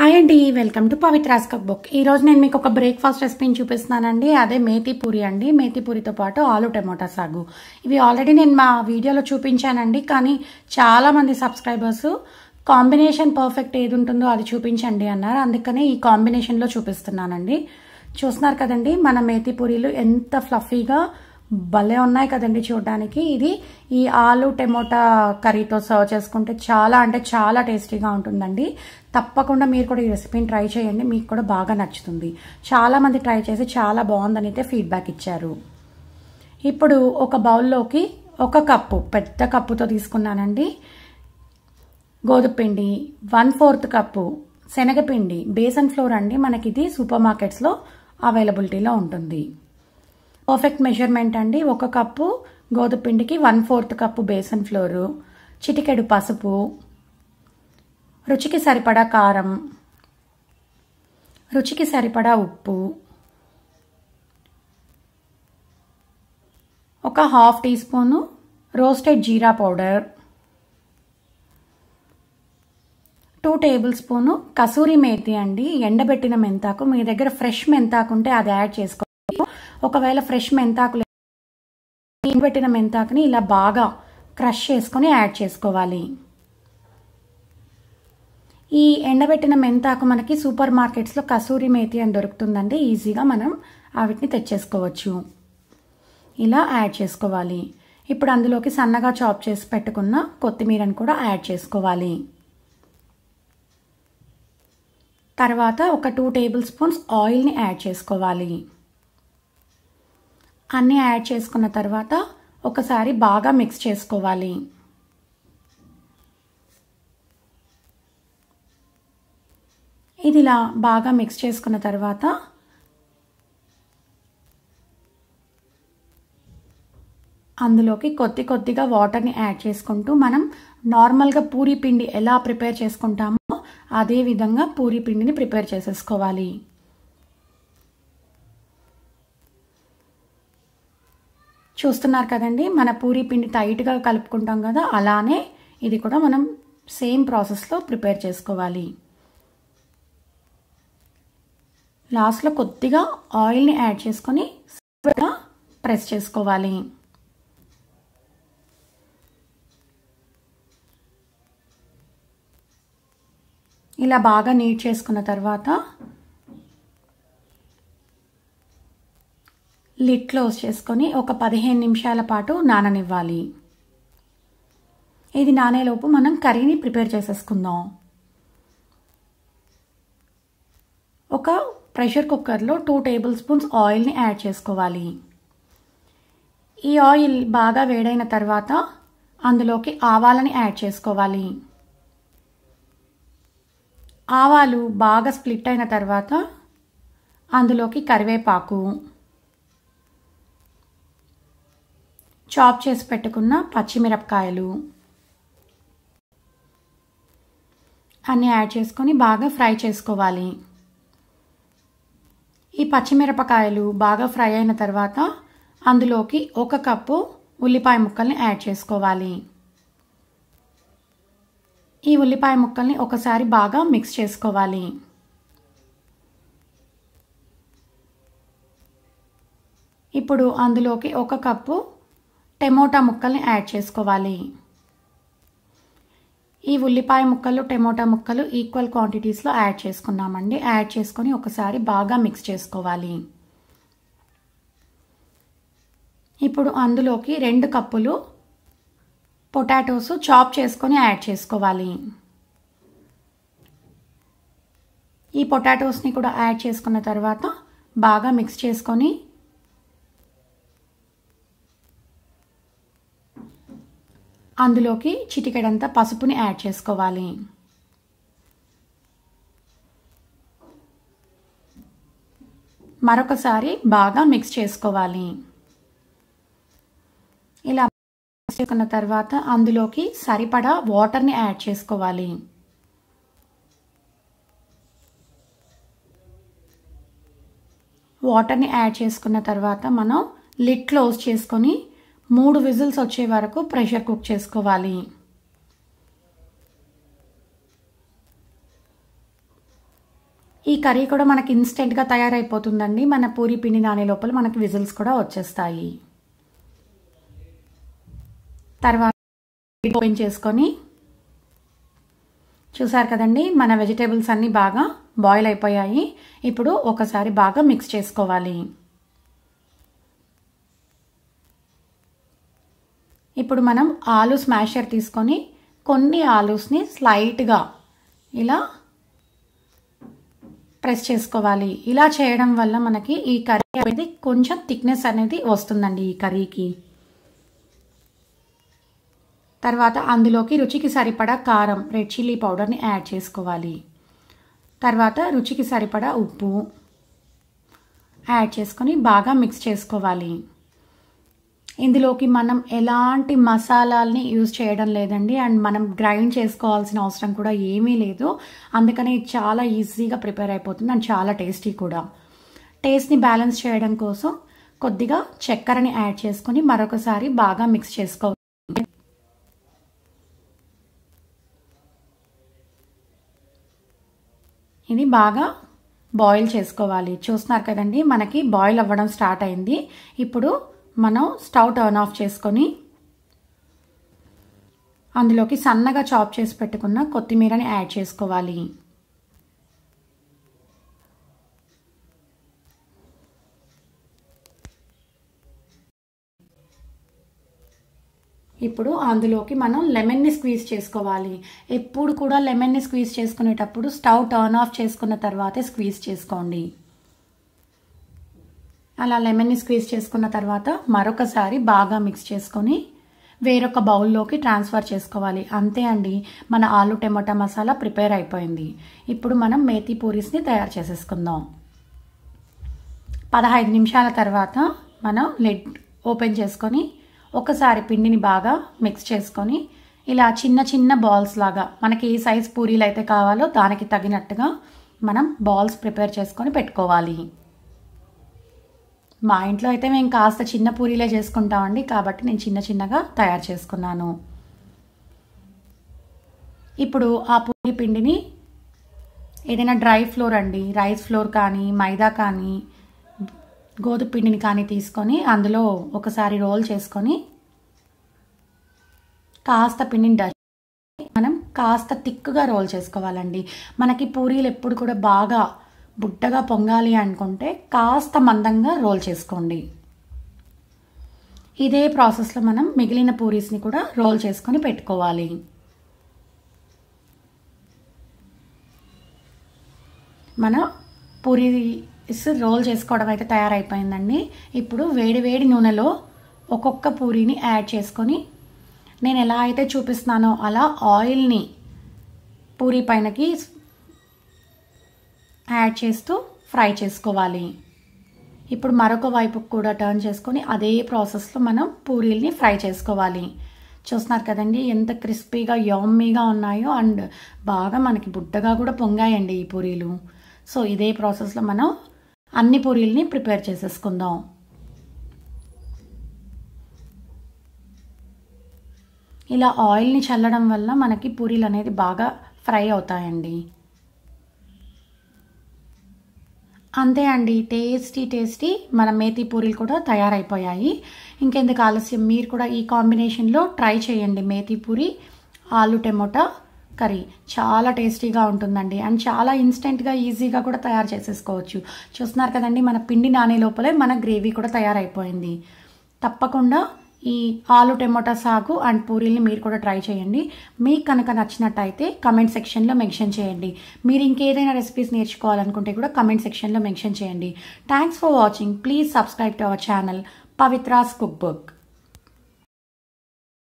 hi అండి welcome to Pavitra's cup book ఈరోజు నేను మీకు ఒక బ్రేక్ఫాస్ట్ రెసిపీని చూపిస్తున్నానండి అదే మేతి పూరి అండి మేతి పూరితో పాటు ఆలు టమోటా సాగు ఇవి ఆల్రెడీ నేను మా వీడియోలో చూపించానండి కానీ చాలామంది సబ్స్క్రైబర్స్ కాంబినేషన్ పర్ఫెక్ట్ ఏది ఉంటుందో అది చూపించండి అన్నారు అందుకనే ఈ కాంబినేషన్లో చూపిస్తున్నానండి చూస్తున్నారు కదండి మన మేతి పూరీలు ఎంత ఫ్లఫీగా భలే ఉన్నాయి కదండి చూడడానికి ఇది ఈ ఆలు టమోటా కర్రీతో సర్వ్ చేసుకుంటే చాలా అంటే చాలా టేస్టీగా ఉంటుందండి తప్పకుండా మీరు కూడా ఈ రెసిపీని ట్రై చేయండి మీకు కూడా బాగా నచ్చుతుంది చాలామంది ట్రై చేసి చాలా బాగుందని అయితే ఫీడ్బ్యాక్ ఇచ్చారు ఇప్పుడు ఒక బౌల్లోకి ఒక కప్పు పెద్ద కప్పుతో తీసుకున్నానండి గోధుమ పిండి వన్ ఫోర్త్ కప్పు శనగపిండి బేసన్ ఫ్లోర్ అండి మనకి ఇది సూపర్ మార్కెట్స్లో అవైలబిలిటీలో ఉంటుంది పర్ఫెక్ట్ మెజర్మెంట్ అండి ఒక కప్పు గోధుమ పిండికి one fourth cup besan flour చిటికెడు పసుపు రుచికి సరిపడా కారం రుచికి సరిపడా ఉప్పు ఒక half teaspoon roasted jeera powder two tablespoon kasuri methi అండి ఎండబెట్టిన మెంతాకు మీ దగ్గర ఫ్రెష్ మెంతాకు ఉంటే అది యాడ్ చేసుకో ఒకవేళ ఫ్రెష్ మెంతాకులు పెట్టిన మెంతాకుని ఇలా బాగా క్రష్ చేసుకొని యాడ్ చేసుకోవాలి ఈ ఎండబెట్టిన మెంతాకు మనకి సూపర్ మార్కెట్స్లో కసూరి మేతి అని దొరుకుతుందండి ఈజీగా మనం వాటిని తెచ్చేసుకోవచ్చు ఇలా యాడ్ చేసుకోవాలి ఇప్పుడు అందులోకి సన్నగా చాప్ చేసి పెట్టుకున్న కొత్తిమీరను కూడా యాడ్ చేసుకోవాలి తర్వాత ఒక టూ టేబుల్ స్పూన్స్ ఆయిల్ని యాడ్ చేసుకోవాలి అన్నీ యాడ్ చేసుకున్న తర్వాత ఒకసారి బాగా మిక్స్ చేసుకోవాలి ఇది ఇలా బాగా మిక్స్ చేసుకున్న తర్వాత అందులోకి కొద్ది కొద్దిగా వాటర్ని యాడ్ చేసుకుంటూ మనం నార్మల్గా పూరి పిండి ఎలా ప్రిపేర్ చేసుకుంటామో అదే విధంగా పూరీ పిండిని ప్రిపేర్ చేసేసుకోవాలి చూస్తున్నారు కదండి మన పూరి పిండి టైట్గా కలుపుకుంటాం కదా అలానే ఇది కూడా మనం సేమ్ ప్రాసెస్లో ప్రిపేర్ చేసుకోవాలి లాస్ట్లో కొద్దిగా ఆయిల్ని యాడ్ చేసుకొని ప్రెస్ చేసుకోవాలి ఇలా బాగా నీట్ చేసుకున్న తర్వాత లిడ్ క్లోజ్ చేసుకొని ఒక పదిహేను నిమిషాల పాటు నాననివ్వాలి ఇది నానేలోపు మనం కర్రీని ప్రిపేర్ చేసేసుకుందాం ఒక ప్రెషర్ కుక్కర్లో టూ టేబుల్ స్పూన్స్ ఆయిల్ని యాడ్ చేసుకోవాలి ఈ ఆయిల్ బాగా వేడైన తర్వాత అందులోకి ఆవాలని యాడ్ చేసుకోవాలి ఆవాలు బాగా స్ప్లిట్ అయిన తర్వాత అందులోకి కరివేపాకు చాప్ చేసి పెట్టుకున్న పచ్చిమిరపకాయలు అన్నీ యాడ్ చేసుకొని బాగా ఫ్రై చేసుకోవాలి ఈ పచ్చిమిరపకాయలు బాగా ఫ్రై అయిన తర్వాత అందులోకి ఒక కప్పు ఉల్లిపాయ ముక్కల్ని యాడ్ చేసుకోవాలి ఈ ఉల్లిపాయ ముక్కల్ని ఒకసారి బాగా మిక్స్ చేసుకోవాలి ఇప్పుడు అందులోకి ఒక కప్పు టమోటా ముక్కల్ని యాడ్ చేసుకోవాలి ఈ ఉల్లిపాయ ముక్కలు టమోటా ముక్కలు ఈక్వల్ క్వాంటిటీస్లో యాడ్ చేసుకున్నామండి యాడ్ చేసుకొని ఒకసారి బాగా మిక్స్ చేసుకోవాలి ఇప్పుడు అందులోకి రెండు కప్పులు పొటాటోస్ చాప్ చేసుకొని యాడ్ చేసుకోవాలి ఈ పొటాటోస్ని కూడా యాడ్ చేసుకున్న తర్వాత బాగా మిక్స్ చేసుకొని అందులోకి చిటికెడంతా పసుపుని యాడ్ చేసుకోవాలి మరొకసారి బాగా మిక్స్ చేసుకోవాలి ఇలా చేసుకున్న తర్వాత అందులోకి సరిపడా వాటర్ని యాడ్ చేసుకోవాలి వాటర్ని యాడ్ చేసుకున్న తర్వాత మనం లిట్ క్లోజ్ చేసుకొని మూడు విజిల్స్ వచ్చే వరకు ప్రెషర్ కుక్ చేసుకోవాలి ఈ కర్రీ కూడా మనకి ఇన్స్టెంట్గా తయారైపోతుందండి మన పూరి పిండి నానే లోపల మనకి విజిల్స్ కూడా వచ్చేస్తాయి తర్వాత ఓపెన్ చేసుకొని చూసారు కదండి మన వెజిటేబుల్స్ అన్నీ బాగా బాయిల్ అయిపోయాయి ఇప్పుడు ఒకసారి బాగా మిక్స్ చేసుకోవాలి ఇప్పుడు మనం ఆలు స్మాషర్ తీసుకొని కొన్ని ఆలూస్ని స్లైట్గా ఇలా ప్రెస్ చేసుకోవాలి ఇలా చేయడం వల్ల మనకి ఈ కర్రీ అనేది కొంచెం థిక్నెస్ అనేది వస్తుందండి ఈ కర్రీకి తర్వాత అందులోకి రుచికి సరిపడా కారం రెడ్ చిల్లీ పౌడర్ని యాడ్ చేసుకోవాలి తర్వాత రుచికి సరిపడా ఉప్పు యాడ్ చేసుకొని బాగా మిక్స్ చేసుకోవాలి ఇందులోకి మనం ఎలాంటి మసాలాలని యూజ్ చేయడం లేదండి అండ్ మనం గ్రైండ్ చేసుకోవాల్సిన అవసరం కూడా ఏమీ లేదు అందుకని చాలా ఈజీగా ప్రిపేర్ అయిపోతుంది అండ్ చాలా టేస్టీ కూడా టేస్ట్ని బ్యాలెన్స్ చేయడం కోసం కొద్దిగా చక్కెరని యాడ్ చేసుకొని మరొకసారి బాగా మిక్స్ చేసుకోవాలి ఇది బాగా బాయిల్ చేసుకోవాలి చూస్తున్నారు కదండి మనకి బాయిల్ అవ్వడం స్టార్ట్ అయింది ఇప్పుడు మనం స్టవ్ టర్న్ ఆఫ్ చేసుకొని అందులోకి సన్నగా చాప్ చేసి పెట్టుకున్న కొత్తిమీరని యాడ్ చేసుకోవాలి ఇప్పుడు అందులోకి మనం లెమన్ని స్క్వీజ్ చేసుకోవాలి ఎప్పుడు కూడా లెమన్ని స్క్వీజ్ చేసుకునేటప్పుడు స్టవ్ టర్న్ ఆఫ్ చేసుకున్న తర్వాతే స్క్వీజ్ చేసుకోండి అలా లెమన్ని స్క్వీజ్ చేసుకున్న తర్వాత మరొకసారి బాగా మిక్స్ చేసుకొని వేరొక బౌల్లోకి ట్రాన్స్ఫర్ చేసుకోవాలి అంతే అండి మన ఆలు టమోటా మసాలా ప్రిపేర్ అయిపోయింది ఇప్పుడు మనం మేతి పూరీస్ని తయారు చేసేసుకుందాం పదహైదు నిమిషాల తర్వాత మనం లెడ్ ఓపెన్ చేసుకొని ఒకసారి పిండిని బాగా మిక్స్ చేసుకొని ఇలా చిన్న చిన్న బాల్స్ లాగా మనకి ఏ సైజ్ పూరీలు అయితే కావాలో దానికి తగినట్టుగా మనం బాల్స్ ప్రిపేర్ చేసుకొని పెట్టుకోవాలి మా ఇంట్లో అయితే మేము కాస్త చిన్న పూరీలే చేసుకుంటామండి కాబట్టి నేను చిన్న చిన్నగా తయారు చేసుకున్నాను ఇప్పుడు ఆ పూరి పిండిని ఏదైనా డ్రై ఫ్లోర్ అండి రైస్ ఫ్లోర్ కానీ మైదా కానీ గోధుమ పిండిని కానీ తీసుకొని అందులో ఒకసారి రోల్ చేసుకొని కాస్త పిండిని డస్ట్ మనం కాస్త తిక్కుగా రోల్ చేసుకోవాలండి మనకి పూరీలు ఎప్పుడు కూడా బాగా బుట్టగా పొంగాలి అనుకుంటే కాస్త మందంగా రోల్ చేసుకోండి ఇదే ప్రాసెస్లో మనం మిగిలిన పూరీస్ని కూడా రోల్ చేసుకొని పెట్టుకోవాలి మన పూరీస్ రోల్ చేసుకోవడం అయితే తయారైపోయిందండి ఇప్పుడు వేడి వేడి నూనెలో ఒక్కొక్క పూరీని యాడ్ చేసుకొని నేను ఎలా అయితే చూపిస్తున్నానో అలా ఆయిల్ని పూరీ పైనకి యాడ్ చేస్తూ ఫ్రై చేసుకోవాలి ఇప్పుడు మరొక వైపుకు కూడా టర్న్ చేసుకొని అదే ప్రాసెస్లో మనం పూరీల్ని ఫ్రై చేసుకోవాలి చూస్తున్నారు కదండి ఎంత క్రిస్పీగా యమ్మీగా ఉన్నాయో అండ్ బాగా మనకి బుట్టగా కూడా పొంగాయండి ఈ పూరీలు సో ఇదే ప్రాసెస్లో మనం అన్ని పూరీల్ని ప్రిపేర్ చేసేసుకుందాం ఇలా ఆయిల్ని చల్లడం వల్ల మనకి పూరీలు అనేది బాగా ఫ్రై అవుతాయండి అంతే అండి టేస్టీ టేస్టీ మన మేతి పూరీలు కూడా తయారైపోయాయి ఇంకెందుకు ఆలస్యం మీరు కూడా ఈ కాంబినేషన్లో ట్రై చేయండి మేతి పూరి ఆలు టమోటా కర్రీ చాలా టేస్టీగా ఉంటుందండి అండ్ చాలా ఇన్స్టెంట్గా ఈజీగా కూడా తయారు చేసేసుకోవచ్చు చూస్తున్నారు కదండి మన పిండి నానే లోపలే మన గ్రేవీ కూడా తయారైపోయింది తప్పకుండా ఈ ఆలు టమోటా సాగు అండ్ పూరీల్ని మీరు కూడా ట్రై చేయండి మీకు కనుక నచ్చినట్టయితే కమెంట్ సెక్షన్లో మెన్షన్ చేయండి మీరు ఇంకేదైనా రెసిపీస్ నేర్చుకోవాలనుకుంటే కూడా కమెంట్ సెక్షన్లో మెన్షన్ చేయండి thanks for watching please subscribe to our channel Pavitra's cook book